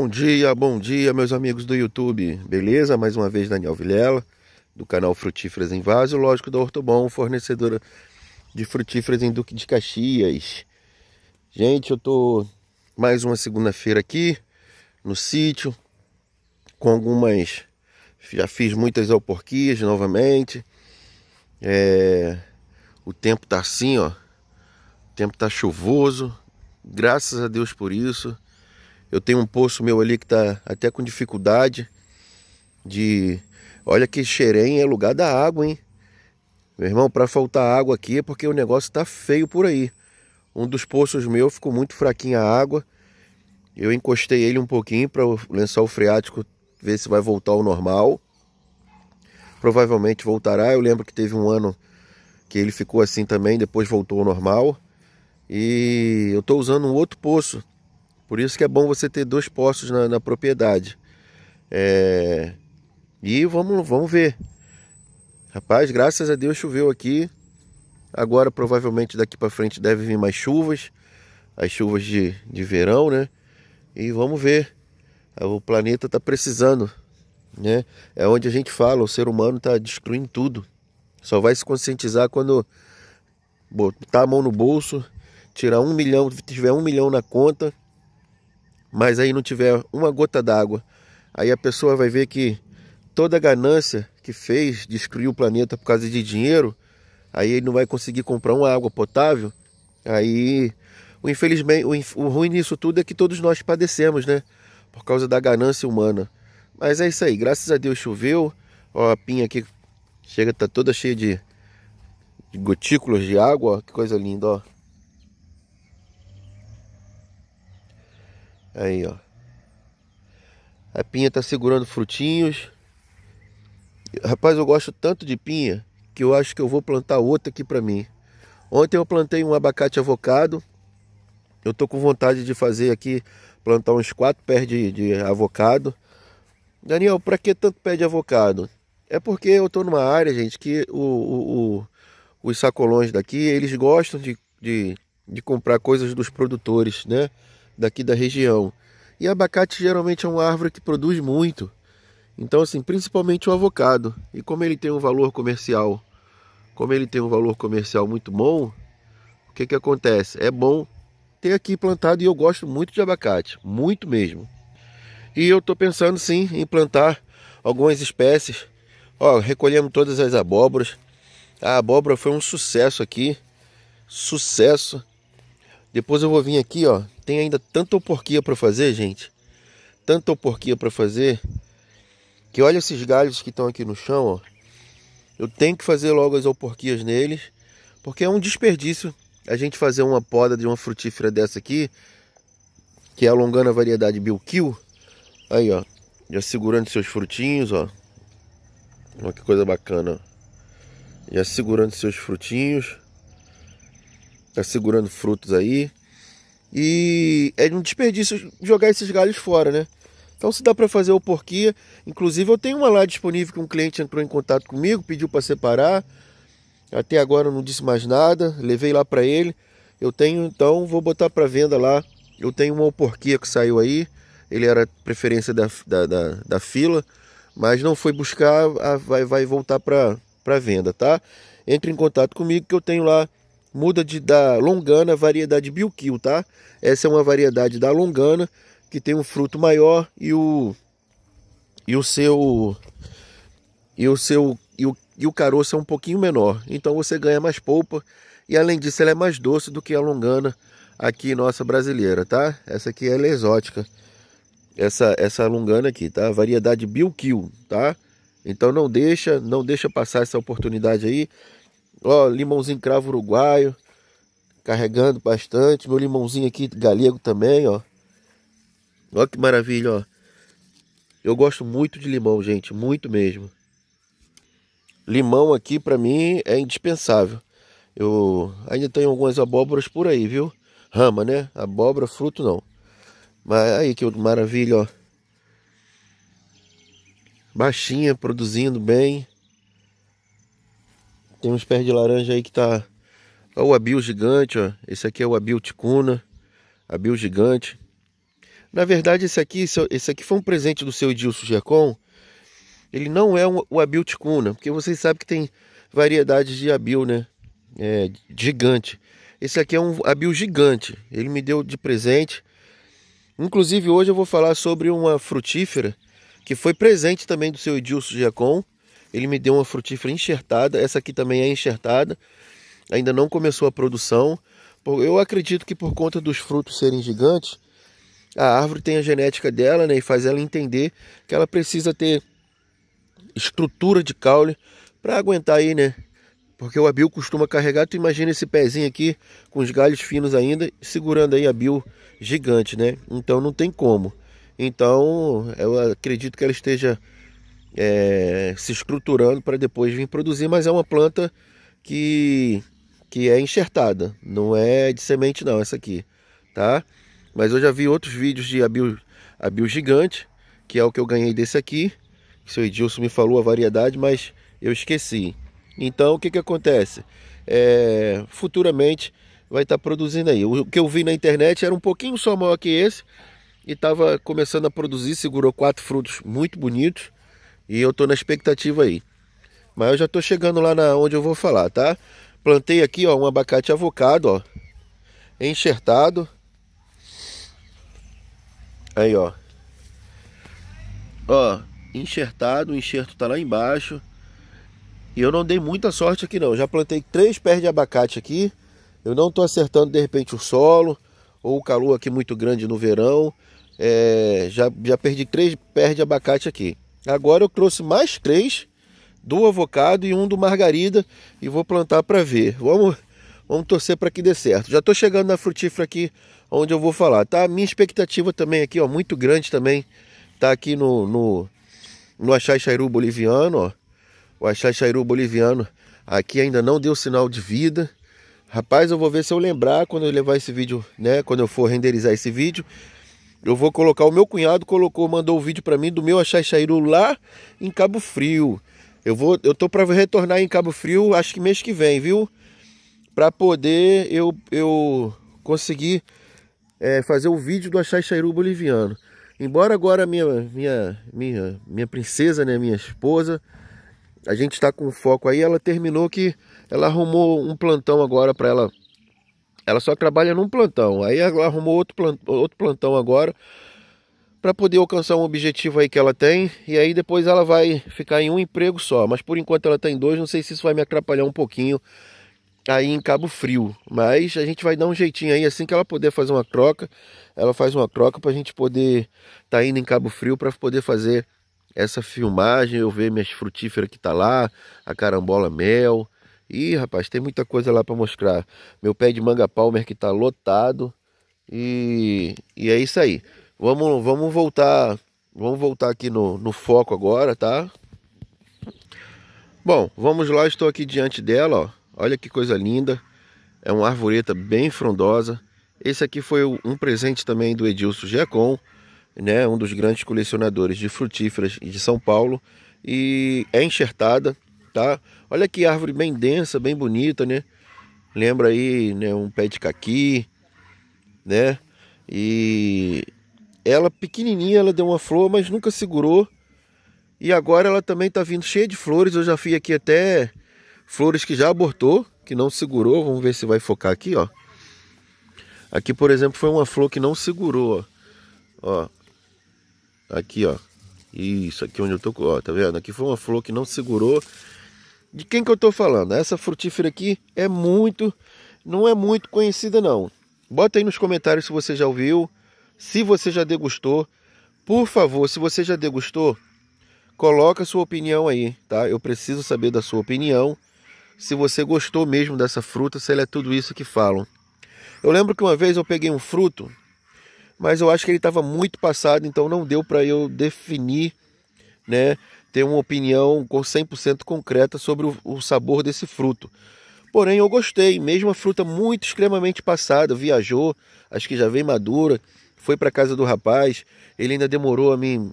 Bom dia, bom dia, meus amigos do YouTube. Beleza? Mais uma vez, Daniel Vilela, do canal Frutíferas em Vaso, lógico da Hortobon, fornecedora de frutíferas em Duque de Caxias. Gente, eu tô mais uma segunda-feira aqui no sítio, com algumas. Já fiz muitas alporquias novamente. É... O tempo tá assim, ó. O tempo tá chuvoso. Graças a Deus por isso eu tenho um poço meu ali que está até com dificuldade de. Olha que Xerém é lugar da água, hein? Meu irmão, para faltar água aqui é porque o negócio está feio por aí. Um dos poços meu ficou muito fraquinho a água. Eu encostei ele um pouquinho para o lençol freático ver se vai voltar ao normal. Provavelmente voltará. Eu lembro que teve um ano que ele ficou assim também, depois voltou ao normal. E eu estou usando um outro poço por isso que é bom você ter dois postos na, na propriedade. É... E vamos, vamos ver. Rapaz, graças a Deus choveu aqui. Agora provavelmente daqui para frente deve vir mais chuvas. As chuvas de, de verão, né? E vamos ver. O planeta está precisando. Né? É onde a gente fala, o ser humano está destruindo tudo. Só vai se conscientizar quando botar a mão no bolso, tirar um milhão, tiver um milhão na conta mas aí não tiver uma gota d'água, aí a pessoa vai ver que toda a ganância que fez destruir o planeta por causa de dinheiro, aí ele não vai conseguir comprar uma água potável. Aí, o infelizmente, o, o ruim nisso tudo é que todos nós padecemos, né? Por causa da ganância humana. Mas é isso aí, graças a Deus choveu. Ó, a pinha aqui chega, tá toda cheia de, de gotículas de água, ó, que coisa linda, ó. Aí, ó. A pinha tá segurando frutinhos. Rapaz, eu gosto tanto de pinha que eu acho que eu vou plantar outra aqui para mim. Ontem eu plantei um abacate avocado. Eu tô com vontade de fazer aqui, plantar uns quatro pés de, de avocado. Daniel, para que tanto pé de avocado? É porque eu tô numa área, gente, que o, o, o, os sacolões daqui, eles gostam de, de, de comprar coisas dos produtores, né? daqui da região. E abacate geralmente é uma árvore que produz muito. Então, assim, principalmente o avocado. E como ele tem um valor comercial, como ele tem um valor comercial muito bom, o que que acontece? É bom ter aqui plantado e eu gosto muito de abacate, muito mesmo. E eu estou pensando sim em plantar algumas espécies. Ó, recolhemos todas as abóboras. A abóbora foi um sucesso aqui, sucesso. Depois eu vou vir aqui, ó, tem ainda tanta porquia para fazer, gente. Tanta porquia para fazer. Que olha esses galhos que estão aqui no chão, ó. Eu tenho que fazer logo as alporquias neles, porque é um desperdício a gente fazer uma poda de uma frutífera dessa aqui, que é alongando a variedade Bilkill. Aí, ó, já segurando seus frutinhos, ó. Olha que coisa bacana. Já segurando seus frutinhos. Tá segurando frutos aí. E é um desperdício jogar esses galhos fora, né? Então se dá para fazer o porquê, inclusive eu tenho uma lá disponível que um cliente entrou em contato comigo, pediu para separar. Até agora eu não disse mais nada, levei lá para ele. Eu tenho então, vou botar para venda lá. Eu tenho uma porquê que saiu aí. Ele era preferência da, da, da, da fila, mas não foi buscar, vai, vai voltar para venda, tá? Entre em contato comigo que eu tenho lá muda de, da longana, variedade Bilquil, tá? Essa é uma variedade da longana, que tem um fruto maior e o e o seu e o seu e o, e o caroço é um pouquinho menor. Então você ganha mais polpa e além disso ela é mais doce do que a longana aqui nossa brasileira, tá? Essa aqui é ela é exótica. Essa essa longana aqui, tá? Variedade Bilquil, tá? Então não deixa, não deixa passar essa oportunidade aí. Ó, limãozinho cravo uruguaio. Carregando bastante. Meu limãozinho aqui galego também, ó. Ó que maravilha, ó. Eu gosto muito de limão, gente. Muito mesmo. Limão aqui para mim é indispensável. Eu ainda tenho algumas abóboras por aí, viu? Rama, né? Abóbora, fruto não. Mas aí que maravilha, ó. Baixinha, produzindo bem. Tem uns pés de laranja aí que tá... Olha o abil gigante, ó. Esse aqui é o abil ticuna. Abil gigante. Na verdade, esse aqui, esse aqui foi um presente do seu Edilson Giacom. Ele não é um, o abil ticuna. Porque vocês sabem que tem variedades de abil, né? É, gigante. Esse aqui é um abil gigante. Ele me deu de presente. Inclusive, hoje eu vou falar sobre uma frutífera que foi presente também do seu Edilson Giacom ele me deu uma frutífera enxertada. Essa aqui também é enxertada. Ainda não começou a produção. Eu acredito que por conta dos frutos serem gigantes, a árvore tem a genética dela né, e faz ela entender que ela precisa ter estrutura de caule para aguentar aí, né? Porque o abil costuma carregar, tu imagina esse pezinho aqui com os galhos finos ainda, segurando aí a abil gigante, né? Então não tem como. Então eu acredito que ela esteja é, se estruturando para depois vir produzir, mas é uma planta que, que é enxertada, não é de semente não, essa aqui, tá? Mas eu já vi outros vídeos de abil, abil gigante, que é o que eu ganhei desse aqui, o seu Edilson me falou a variedade, mas eu esqueci. Então, o que que acontece? É, futuramente vai estar tá produzindo aí. O que eu vi na internet era um pouquinho só maior que esse, e estava começando a produzir, segurou quatro frutos muito bonitos, e eu estou na expectativa aí. Mas eu já estou chegando lá na onde eu vou falar, tá? Plantei aqui, ó, um abacate avocado, ó. Enxertado. Aí, ó. Ó, enxertado, o enxerto tá lá embaixo. E eu não dei muita sorte aqui não. Já plantei três pés de abacate aqui. Eu não estou acertando de repente o solo ou o calor aqui muito grande no verão. É, já, já perdi três pés de abacate aqui. Agora eu trouxe mais três do avocado e um do margarida e vou plantar para ver. Vamos, vamos torcer para que dê certo. Já estou chegando na frutífera aqui onde eu vou falar, tá? Minha expectativa também aqui, ó, muito grande também, tá aqui no no, no Achai Chairu boliviano, ó. O Achai Chairu boliviano aqui ainda não deu sinal de vida. Rapaz, eu vou ver se eu lembrar quando eu levar esse vídeo, né? Quando eu for renderizar esse vídeo, eu vou colocar o meu cunhado colocou, mandou o um vídeo para mim do meu achaixairu lá em Cabo Frio. Eu vou, eu tô para retornar em Cabo Frio, acho que mês que vem, viu? Para poder eu eu conseguir é, fazer o um vídeo do achaixairu boliviano. Embora agora minha minha minha minha princesa, né, minha esposa, a gente está com foco aí. Ela terminou que ela arrumou um plantão agora para ela ela só trabalha num plantão. Aí ela arrumou outro plantão, outro plantão agora para poder alcançar um objetivo aí que ela tem. E aí depois ela vai ficar em um emprego só. Mas por enquanto ela está em dois. Não sei se isso vai me atrapalhar um pouquinho aí em Cabo Frio. Mas a gente vai dar um jeitinho aí assim que ela puder fazer uma troca. Ela faz uma troca para a gente poder estar tá indo em Cabo Frio para poder fazer essa filmagem. Eu ver minhas frutíferas que tá lá, a carambola mel Ih, rapaz, tem muita coisa lá para mostrar. Meu pé de manga palmer que tá lotado. E, e é isso aí. Vamos, vamos voltar. Vamos voltar aqui no, no foco agora, tá? Bom, vamos lá, estou aqui diante dela, ó. Olha que coisa linda. É uma arvoreta bem frondosa. Esse aqui foi um presente também do Edilson Giacom, né? Um dos grandes colecionadores de frutíferas de São Paulo. E é enxertada, tá? Olha que árvore bem densa, bem bonita, né? Lembra aí, né, um pé de caqui, né? E ela pequenininha, ela deu uma flor, mas nunca segurou. E agora ela também tá vindo cheia de flores. Eu já fiz aqui até flores que já abortou, que não segurou. Vamos ver se vai focar aqui, ó. Aqui, por exemplo, foi uma flor que não segurou, ó. ó. Aqui, ó. Isso, aqui onde eu tô, ó, tá vendo? Aqui foi uma flor que não segurou de quem que eu estou falando? Essa frutífera aqui é muito, não é muito conhecida não. Bota aí nos comentários se você já ouviu, se você já degustou. Por favor, se você já degustou, coloca a sua opinião aí, tá? Eu preciso saber da sua opinião. Se você gostou mesmo dessa fruta, se ela é tudo isso que falam. Eu lembro que uma vez eu peguei um fruto, mas eu acho que ele estava muito passado, então não deu para eu definir, né? ter uma opinião com 100% concreta sobre o, o sabor desse fruto. Porém, eu gostei, mesmo a fruta muito extremamente passada, viajou, acho que já veio madura, foi para casa do rapaz, ele ainda demorou a me,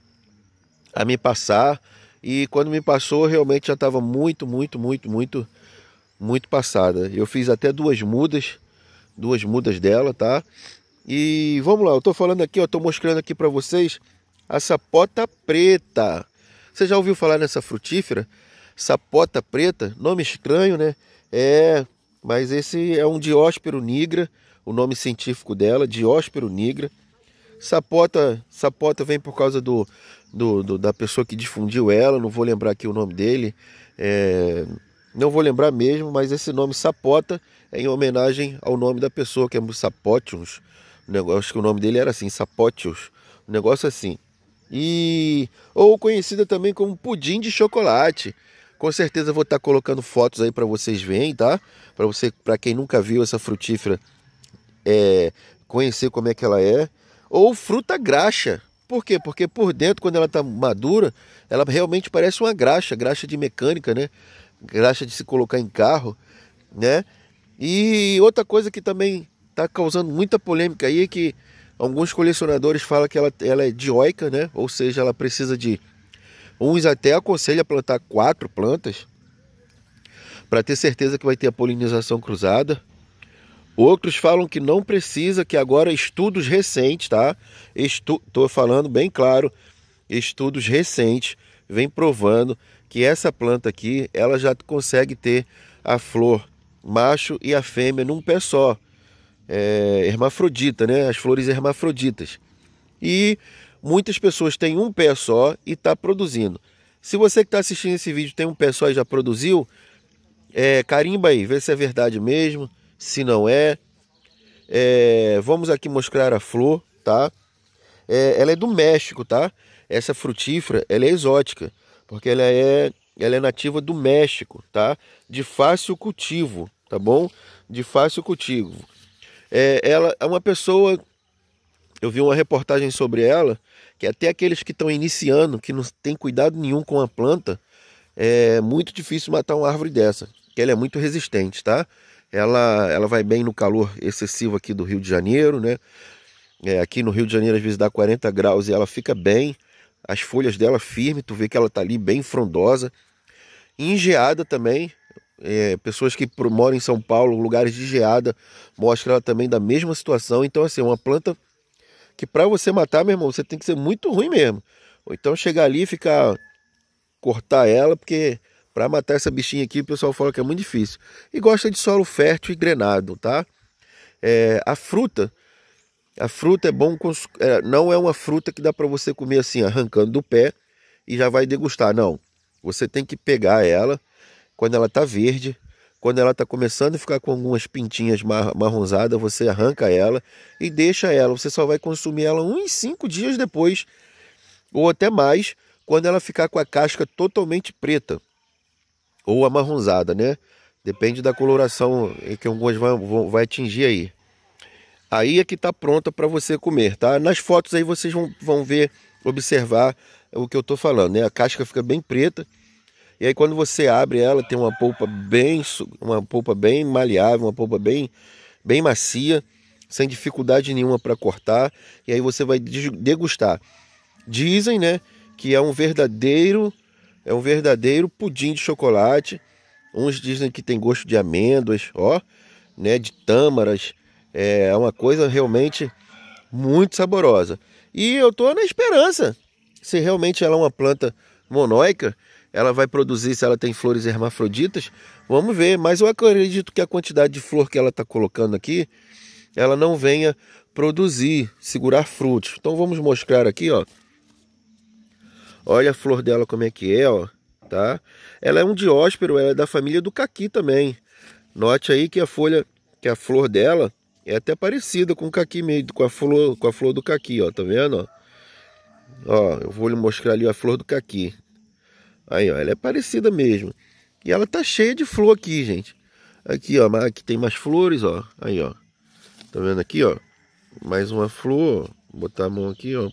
a me passar, e quando me passou, realmente já estava muito, muito, muito, muito, muito passada. Eu fiz até duas mudas, duas mudas dela, tá? E vamos lá, eu estou falando aqui, eu tô mostrando aqui para vocês a sapota preta. Você já ouviu falar nessa frutífera? Sapota preta, nome estranho, né? É, mas esse é um dióspero nigra, o nome científico dela, dióspero nigra. Sapota, sapota vem por causa do, do, do, da pessoa que difundiu ela, não vou lembrar aqui o nome dele, é, não vou lembrar mesmo, mas esse nome Sapota é em homenagem ao nome da pessoa que é Sapotius. Acho que o nome dele era assim, Sapotius, um negócio assim e ou conhecida também como pudim de chocolate. Com certeza vou estar colocando fotos aí para vocês verem, tá? Para você, para quem nunca viu essa frutífera, é, conhecer como é que ela é. Ou fruta graxa. Por quê? Porque por dentro, quando ela está madura, ela realmente parece uma graxa, graxa de mecânica, né? Graxa de se colocar em carro, né? E outra coisa que também está causando muita polêmica aí é que Alguns colecionadores falam que ela, ela é dioica, né? Ou seja, ela precisa de. Uns até aconselham a plantar quatro plantas para ter certeza que vai ter a polinização cruzada. Outros falam que não precisa, que agora estudos recentes, tá? Estou falando bem claro, estudos recentes vem provando que essa planta aqui, ela já consegue ter a flor macho e a fêmea num pé só é, hermafrodita, né? As flores hermafroditas. E muitas pessoas têm um pé só e está produzindo. Se você que está assistindo esse vídeo tem um pé só e já produziu, é, carimba aí, vê se é verdade mesmo, se não é. é vamos aqui mostrar a flor, tá? É, ela é do México, tá? Essa frutífera, ela é exótica, porque ela é, ela é nativa do México, tá? De fácil cultivo, tá bom? De fácil cultivo. É, ela é uma pessoa, eu vi uma reportagem sobre ela, que até aqueles que estão iniciando, que não tem cuidado nenhum com a planta, é muito difícil matar uma árvore dessa, que ela é muito resistente, tá? Ela, ela vai bem no calor excessivo aqui do Rio de Janeiro, né? É, aqui no Rio de Janeiro às vezes dá 40 graus e ela fica bem, as folhas dela firme, tu vê que ela tá ali bem frondosa. E engeada também, é, pessoas que moram em São Paulo, lugares de geada, mostra ela também da mesma situação. Então, assim, é uma planta que para você matar, meu irmão, você tem que ser muito ruim mesmo. Ou então chegar ali e ficar cortar ela, porque para matar essa bichinha aqui, o pessoal fala que é muito difícil. E gosta de solo fértil e drenado, tá? É, a fruta, a fruta é bom, cons... é, não é uma fruta que dá para você comer assim, arrancando do pé e já vai degustar, não. Você tem que pegar ela, quando ela está verde, quando ela está começando a ficar com algumas pintinhas mar marronzadas, você arranca ela e deixa ela. Você só vai consumir ela uns 5 dias depois, ou até mais, quando ela ficar com a casca totalmente preta ou amarronzada, né? Depende da coloração que algumas vão vai atingir aí. Aí é que está pronta para você comer, tá? Nas fotos aí vocês vão, vão ver, observar o que eu estou falando, né? A casca fica bem preta e aí quando você abre ela, tem uma polpa bem, uma polpa bem maleável, uma polpa bem, bem macia, sem dificuldade nenhuma para cortar, e aí você vai degustar. Dizem, né, que é um verdadeiro é um verdadeiro pudim de chocolate. Uns dizem que tem gosto de amêndoas, ó, né, de tâmaras. É, é uma coisa realmente muito saborosa. E eu tô na esperança. Se realmente ela é uma planta monóica, ela vai produzir se ela tem flores hermafroditas. Vamos ver, mas eu acredito que a quantidade de flor que ela está colocando aqui, ela não venha produzir, segurar frutos. Então vamos mostrar aqui, ó. Olha a flor dela como é que é, ó, tá? Ela é um dióspero, ela é da família do caqui também. Note aí que a folha, que a flor dela é até parecida com o caqui meio, com a flor, com a flor do caqui, ó, tá vendo, ó? Ó, eu vou lhe mostrar ali a flor do caqui. Aí, ó, ela é parecida mesmo. E ela tá cheia de flor aqui, gente. Aqui, ó, aqui tem mais flores, ó. Aí, ó. Tá vendo aqui, ó? Mais uma flor. Vou botar a mão aqui, ó.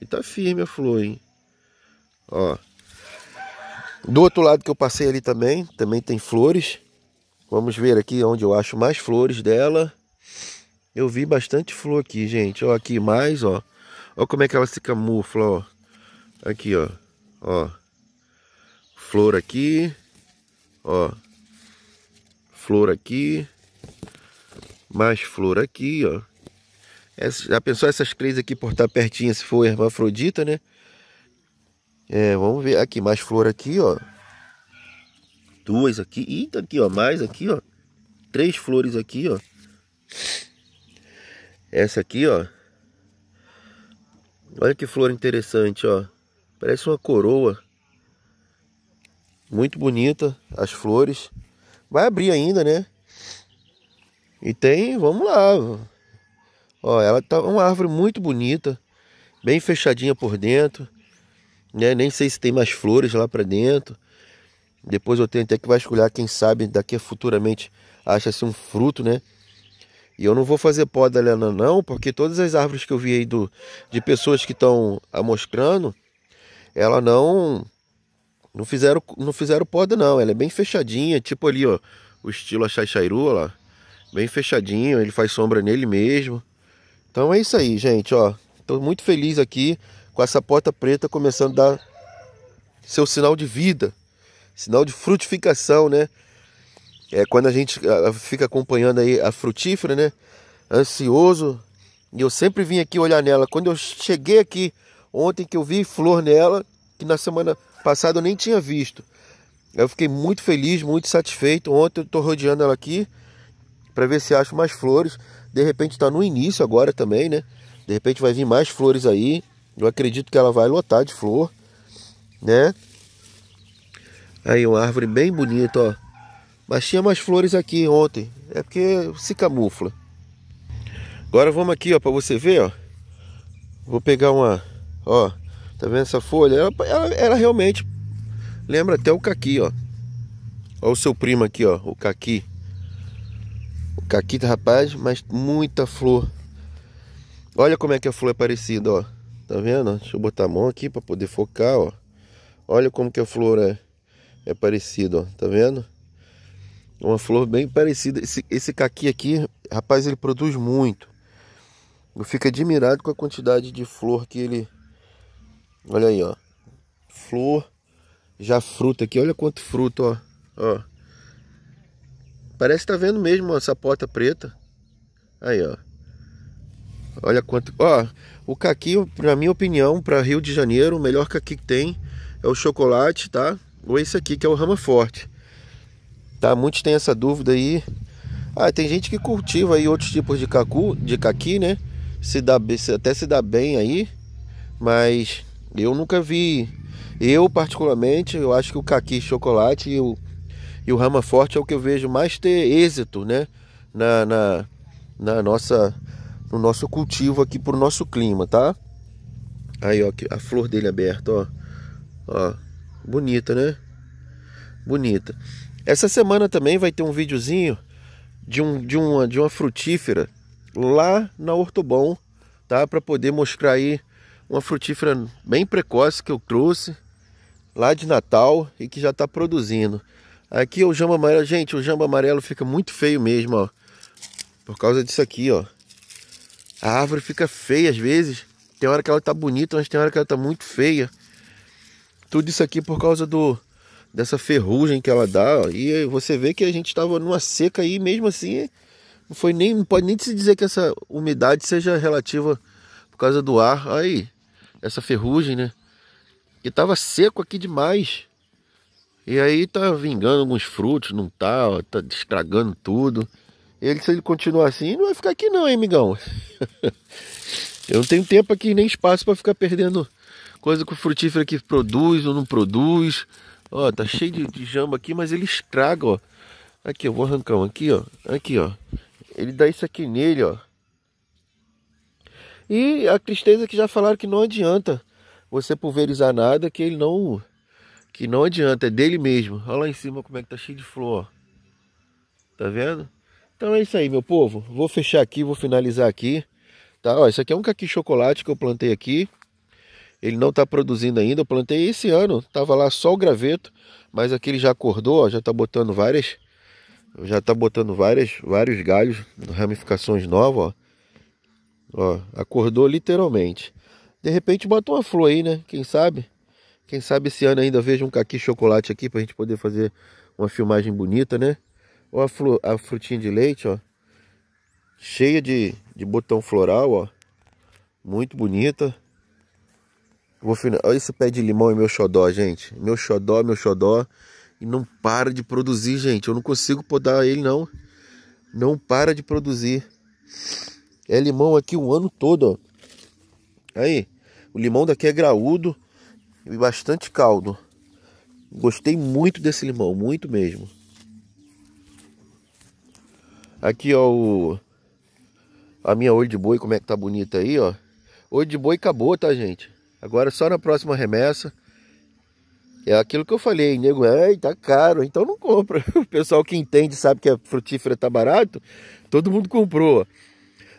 E tá firme a flor, hein? Ó. Do outro lado que eu passei ali também, também tem flores. Vamos ver aqui onde eu acho mais flores dela. Eu vi bastante flor aqui, gente. Ó, aqui mais, ó. Ó como é que ela se camufla, ó. Aqui, ó. Ó. Flor aqui. Ó. Flor aqui. Mais flor aqui, ó. Essa, já pensou essas três aqui por estar pertinho se for hermafrodita, né? É, vamos ver aqui, mais flor aqui, ó. Duas aqui. Eita, aqui, ó. Mais aqui, ó. Três flores aqui, ó. Essa aqui, ó. Olha que flor interessante, ó. Parece uma coroa. Muito bonita as flores. Vai abrir ainda, né? E tem, vamos lá. Ó, ela tá uma árvore muito bonita, bem fechadinha por dentro, né? Nem sei se tem mais flores lá para dentro. Depois eu tenho até que vasculhar, quem sabe daqui a futuramente acha-se um fruto, né? E eu não vou fazer poda dela não, porque todas as árvores que eu vi aí do, de pessoas que estão amostrando, ela não não fizeram, não fizeram poda não, ela é bem fechadinha, tipo ali, ó, o estilo achai chairu, lá. Bem fechadinho, ele faz sombra nele mesmo. Então é isso aí, gente, ó. Tô muito feliz aqui com essa porta preta começando a dar seu sinal de vida, sinal de frutificação, né? É quando a gente fica acompanhando aí a frutífera, né? Ansioso. E eu sempre vim aqui olhar nela. Quando eu cheguei aqui ontem que eu vi flor nela, que na semana passado eu nem tinha visto. Eu fiquei muito feliz, muito satisfeito. Ontem eu estou rodeando ela aqui para ver se acho mais flores. De repente está no início agora também, né? De repente vai vir mais flores aí. Eu acredito que ela vai lotar de flor, né? Aí uma árvore bem bonita, ó. Mas tinha mais flores aqui ontem. É porque se camufla. Agora vamos aqui, ó, para você ver, ó. Vou pegar uma, ó. Tá vendo essa folha? Ela, ela, ela realmente lembra até o caqui, ó. Olha o seu primo aqui, ó, o caqui. O caqui, rapaz, mas muita flor. Olha como é que a flor é parecida, ó. Tá vendo? Deixa eu botar a mão aqui para poder focar, ó. Olha como que a flor é, é parecida, ó. Tá vendo? Uma flor bem parecida. Esse, esse caqui aqui, rapaz, ele produz muito. Eu fico admirado com a quantidade de flor que ele Olha aí, ó. Flor, já fruta aqui. Olha quanto fruto, ó. ó. Parece que tá vendo mesmo essa porta preta. Aí, ó. Olha quanto... Ó, o caqui, na minha opinião, para Rio de Janeiro, o melhor caqui que tem é o chocolate, tá? Ou esse aqui, que é o rama forte. Tá? Muitos têm essa dúvida aí. Ah, tem gente que cultiva aí outros tipos de cacu, de caqui, né? Se dá, se, até se dá bem aí, mas eu nunca vi. Eu, particularmente, eu acho que o caqui chocolate e o, e o rama forte é o que eu vejo mais ter êxito, né? Na, na, na nossa, no nosso cultivo aqui pro nosso clima, tá? Aí, ó, a flor dele é aberta, ó. Ó, bonita, né? Bonita. Essa semana também vai ter um videozinho de, um, de, uma, de uma frutífera lá na Hortobon, tá? Para poder mostrar aí uma frutífera bem precoce que eu trouxe lá de Natal e que já está produzindo. Aqui o jamba amarelo, gente, o jamba amarelo fica muito feio mesmo, ó. Por causa disso aqui, ó. A árvore fica feia às vezes. Tem hora que ela tá bonita, mas tem hora que ela tá muito feia. Tudo isso aqui por causa do dessa ferrugem que ela dá, ó. E você vê que a gente estava numa seca aí, mesmo assim, não foi nem, não pode nem se dizer que essa umidade seja relativa por causa do ar. Aí, essa ferrugem, né? E tava seco aqui demais. E aí tá vingando alguns frutos, não tá, ó, tá estragando tudo. Ele, se ele continuar assim, não vai ficar aqui não, hein, migão? Eu não tenho tempo aqui nem espaço para ficar perdendo coisa que o frutífero aqui produz ou não produz. Ó, tá cheio de, de jamba aqui, mas ele estraga, ó. Aqui, eu vou arrancar um aqui, ó. Aqui, ó. Ele dá isso aqui nele, ó. E a tristeza é que já falaram que não adianta você pulverizar nada, que ele não. Que não adianta, é dele mesmo. Olha lá em cima como é que tá cheio de flor. Tá vendo? Então é isso aí, meu povo. Vou fechar aqui, vou finalizar aqui. Tá? Ó, isso aqui é um caqui chocolate que eu plantei aqui. Ele não está produzindo ainda. Eu plantei esse ano. Tava lá só o graveto, mas aqui ele já acordou, ó, já está botando várias, já está botando várias, vários galhos, ramificações novas, ó. Ó, acordou literalmente. De repente bota uma flor aí, né? Quem sabe? Quem sabe esse ano ainda veja um caqui chocolate aqui pra gente poder fazer uma filmagem bonita, né? Ó a, flor, a frutinha de leite, ó. Cheia de, de botão floral, ó. Muito bonita. Vou final... Olha esse pé de limão e é meu xodó, gente. Meu xodó, meu xodó. E não para de produzir, gente. Eu não consigo podar ele, não. Não para de produzir. É limão aqui um ano todo, ó. Aí, o limão daqui é graúdo e bastante caldo. Gostei muito desse limão, muito mesmo. Aqui, ó, o... a minha olho de boi, como é que tá bonita aí, ó. Olho de boi acabou, tá, gente? Agora só na próxima remessa. É aquilo que eu falei, nego, ai, tá caro, então não compra. O pessoal que entende sabe que a frutífera tá barato, todo mundo comprou.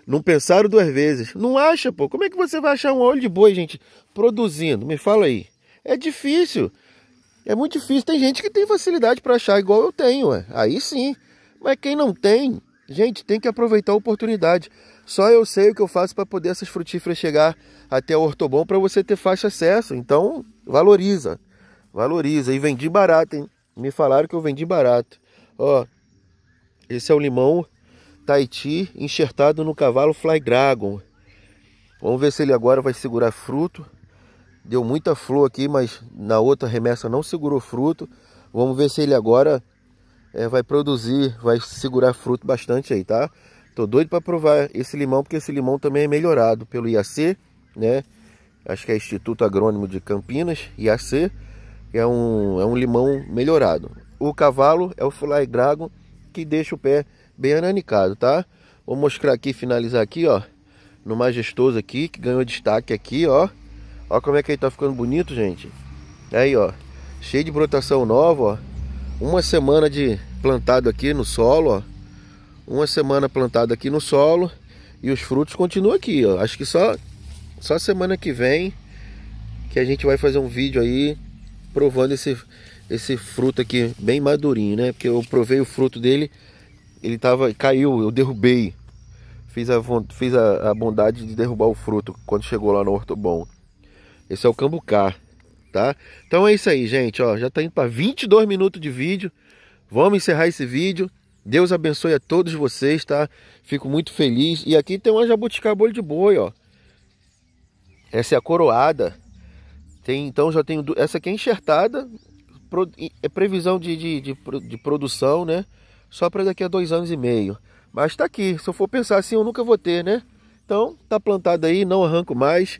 Não pensaram duas vezes. Não acha, pô. Como é que você vai achar um óleo de boi, gente, produzindo? Me fala aí. É difícil. É muito difícil. Tem gente que tem facilidade para achar igual eu tenho, ué. Aí sim. Mas quem não tem, gente, tem que aproveitar a oportunidade. Só eu sei o que eu faço para poder essas frutíferas chegar até o Hortobon para você ter fácil acesso. Então, valoriza. Valoriza. E vendi barato, hein? Me falaram que eu vendi barato. Ó, esse é o limão Taiti, enxertado no cavalo Fly Dragon. Vamos ver se ele agora vai segurar fruto. Deu muita flor aqui, mas na outra remessa não segurou fruto. Vamos ver se ele agora é, vai produzir, vai segurar fruto bastante aí, tá? Tô doido para provar esse limão, porque esse limão também é melhorado pelo IAC, né? Acho que é Instituto Agrônimo de Campinas, IAC. É um, é um limão melhorado. O cavalo é o Fly Dragon, que deixa o pé bem aranicado, tá? Vou mostrar aqui, finalizar aqui, ó. No majestoso aqui, que ganhou destaque aqui, ó. Ó como é que ele tá ficando bonito, gente. Aí, ó. Cheio de brotação nova, ó. Uma semana de plantado aqui no solo, ó. Uma semana plantado aqui no solo. E os frutos continuam aqui, ó. Acho que só, só semana que vem que a gente vai fazer um vídeo aí provando esse, esse fruto aqui bem madurinho, né? Porque eu provei o fruto dele ele tava, caiu, eu derrubei. Fiz a, fiz a, a bondade de derrubar o fruto quando chegou lá no horto bom. Esse é o cambucá, tá? Então é isso aí, gente, ó, já tá indo para 22 minutos de vídeo. Vamos encerrar esse vídeo. Deus abençoe a todos vocês, tá? Fico muito feliz. E aqui tem uma jabuticaba olho de boi, ó. Essa é a coroada. Tem, então já tenho essa aqui é enxertada, é previsão de, de, de, de produção, né? só para daqui a dois anos e meio. Mas está aqui. Se eu for pensar assim, eu nunca vou ter, né? Então, tá plantado aí, não arranco mais.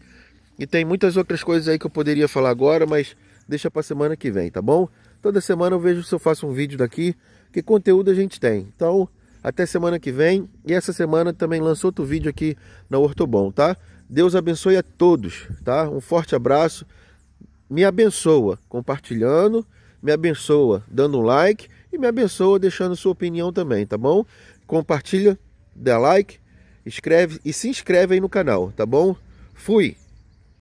E tem muitas outras coisas aí que eu poderia falar agora, mas deixa para semana que vem, tá bom? Toda semana eu vejo se eu faço um vídeo daqui, que conteúdo a gente tem. Então, até semana que vem. E essa semana também lançou outro vídeo aqui na Hortobon, tá? Deus abençoe a todos, tá? Um forte abraço. Me abençoa compartilhando, me abençoa dando um like e me abençoa deixando sua opinião também, tá bom? Compartilha, dá like, escreve e se inscreve aí no canal, tá bom? Fui!